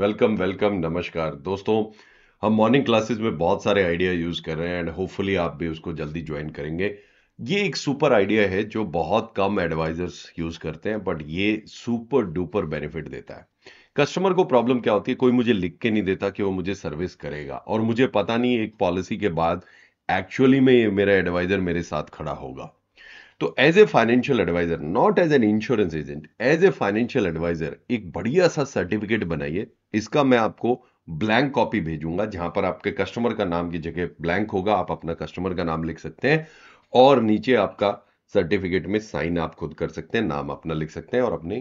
welcome welcome नमस्कार दोस्तों हम मॉर्निंग क्लासेस में बहुत सारे आइडिया यूज़ कर रहे हैं एंड होपफुली आप भी उसको जल्दी ज्वाइन करेंगे ये एक सुपर आइडिया है जो बहुत कम एडवाइजर्स यूज़ करते हैं बट ये सुपर डुपर बेनिफिट देता है कस्टमर को प्रॉब्लम क्या होती है कोई मुझे लिख के नहीं देता कि वो मुझे सर्विस करेगा और मुझे पता नहीं एक पॉलिसी के बाद एक्चुअली में ये मेरा एडवाइज़र मेरे साथ खड़ा होगा तो as a financial adviser not as an insurance agent as a financial adviser एक बढ़िया सा सर्टिफिकेट बनाइए इसका मैं आपको ब्लैंक कॉपी भेजूंगा जहां पर आपके कस्टमर का नाम की जगह ब्लैंक होगा आप अपना कस्टमर का नाम लिख सकते हैं और नीचे आपका सर्टिफिकेट में साइन आप खुद कर सकते हैं नाम अपना लिख सकते हैं और अपनी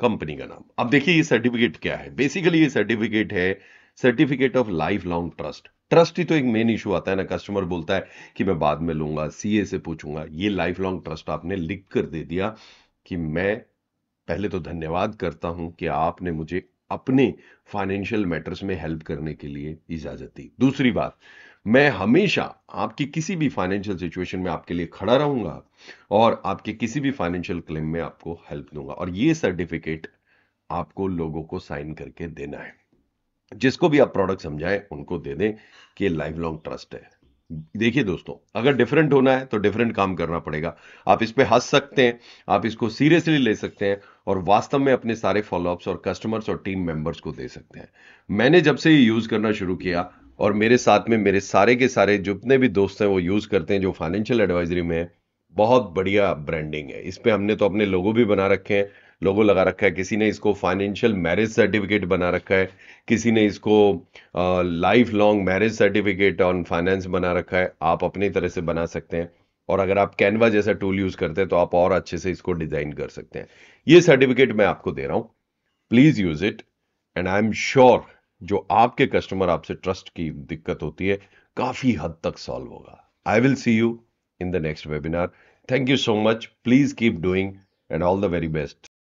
कंपनी का नाम अब देखिए ये सर्टिफिकेट क्या है बेसिकली ये सर्टिफिकेट है certificate of lifelong trust trust ही तो एक मेन इशू आता है ना कस्टमर बोलता है कि मैं बाद में लूंगा सीए से पूछूंगा ये लाइफ लॉन्ग ट्रस्ट आपने लिख कर दे दिया कि मैं पहले तो धन्यवाद करता हूं कि आपने मुझे अपने फाइनेंशियल मैटर्स में हेल्प करने के लिए इजाजत दी दूसरी बात मैं हमेशा आपकी किसी भी फाइनेंशियल सिचुएशन में आपके लिए खड़ा रहूंगा और आपके किसी भी फाइनेंशियल क्लेम में आपको हेल्प दूंगा और ये सर्टिफिकेट आपको लोगों को साइन करके देना है जिसको भी आप प्रोडक्ट समझाएं उनको दे दें कि लाइफ लॉन्ग ट्रस्ट है देखिए दोस्तों अगर डिफरेंट होना है तो डिफरेंट काम करना पड़ेगा आप इस पर हंस सकते हैं आप इसको सीरियसली ले सकते हैं और वास्तव में अपने सारे फॉलोअप्स और कस्टमर्स और टीम मेंबर्स को दे सकते हैं मैंने जब से ये यूज़ करना शुरू किया और मेरे साथ में मेरे सारे के सारे जितने भी दोस्त हैं वो यूज़ करते हैं जो फाइनेंशियल एडवाइजरी में है बहुत बढ़िया ब्रांडिंग है इस पर हमने तो अपने लोगों भी बना रखे हैं लोगों लगा रखा है किसी ने इसको फाइनेंशियल मैरिज सर्टिफिकेट बना रखा है किसी ने इसको lifelong marriage certificate on finance बना रखा है आप अपनी तरह से बना सकते हैं और अगर आप कैनवा जैसा टूल यूज़ करते हैं तो आप और अच्छे से इसको डिज़ाइन कर सकते हैं ये सर्टिफिकेट मैं आपको दे रहा हूं please use it and I am sure जो आपके कस्टमर आपसे ट्रस्ट की दिक्कत होती है काफ़ी हद तक सॉल्व होगा I will see you in the next webinar thank you so much please keep doing and all the very best